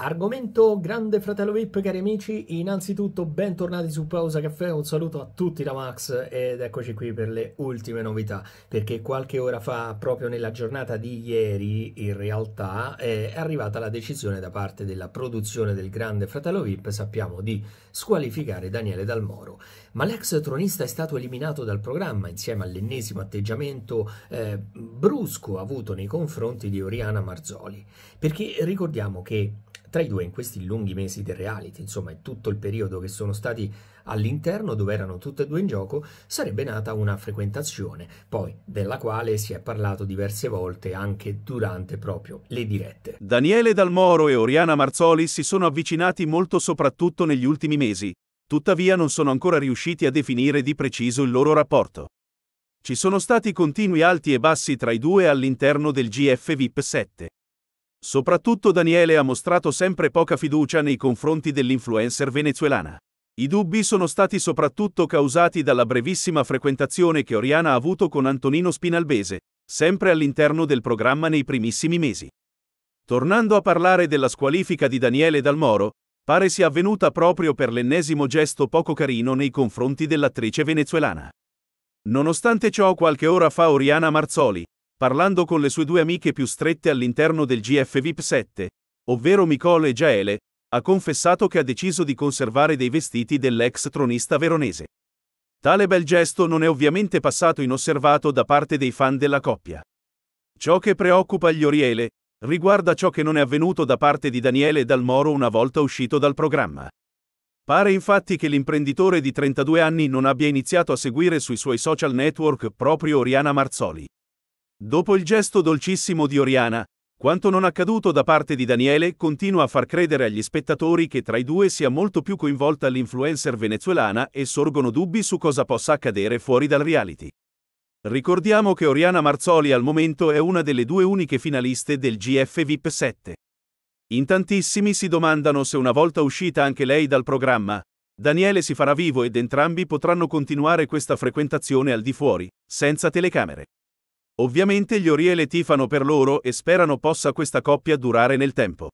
Argomento Grande Fratello VIP, cari amici, innanzitutto bentornati su Pausa Caffè, un saluto a tutti da Max ed eccoci qui per le ultime novità, perché qualche ora fa, proprio nella giornata di ieri, in realtà è arrivata la decisione da parte della produzione del Grande Fratello VIP, sappiamo, di squalificare Daniele Dalmoro, ma l'ex tronista è stato eliminato dal programma insieme all'ennesimo atteggiamento eh, brusco avuto nei confronti di Oriana Marzoli, perché ricordiamo che tra i due in questi lunghi mesi del reality, insomma in tutto il periodo che sono stati all'interno dove erano tutte e due in gioco, sarebbe nata una frequentazione, poi della quale si è parlato diverse volte anche durante proprio le dirette. Daniele Dalmoro e Oriana Marzoli si sono avvicinati molto soprattutto negli ultimi mesi, tuttavia non sono ancora riusciti a definire di preciso il loro rapporto. Ci sono stati continui alti e bassi tra i due all'interno del GF VIP 7. Soprattutto Daniele ha mostrato sempre poca fiducia nei confronti dell'influencer venezuelana. I dubbi sono stati soprattutto causati dalla brevissima frequentazione che Oriana ha avuto con Antonino Spinalbese, sempre all'interno del programma nei primissimi mesi. Tornando a parlare della squalifica di Daniele Dal Moro, pare sia avvenuta proprio per l'ennesimo gesto poco carino nei confronti dell'attrice venezuelana. Nonostante ciò qualche ora fa Oriana Marzoli, parlando con le sue due amiche più strette all'interno del GF VIP 7, ovvero Nicole e Jaele, ha confessato che ha deciso di conservare dei vestiti dell'ex tronista veronese. Tale bel gesto non è ovviamente passato inosservato da parte dei fan della coppia. Ciò che preoccupa gli Oriele riguarda ciò che non è avvenuto da parte di Daniele Dalmoro una volta uscito dal programma. Pare infatti che l'imprenditore di 32 anni non abbia iniziato a seguire sui suoi social network proprio Oriana Marzoli. Dopo il gesto dolcissimo di Oriana, quanto non accaduto da parte di Daniele continua a far credere agli spettatori che tra i due sia molto più coinvolta l'influencer venezuelana e sorgono dubbi su cosa possa accadere fuori dal reality. Ricordiamo che Oriana Marzoli al momento è una delle due uniche finaliste del GF VIP 7. In tantissimi si domandano se una volta uscita anche lei dal programma, Daniele si farà vivo ed entrambi potranno continuare questa frequentazione al di fuori, senza telecamere. Ovviamente gli Oriele tifano per loro e sperano possa questa coppia durare nel tempo.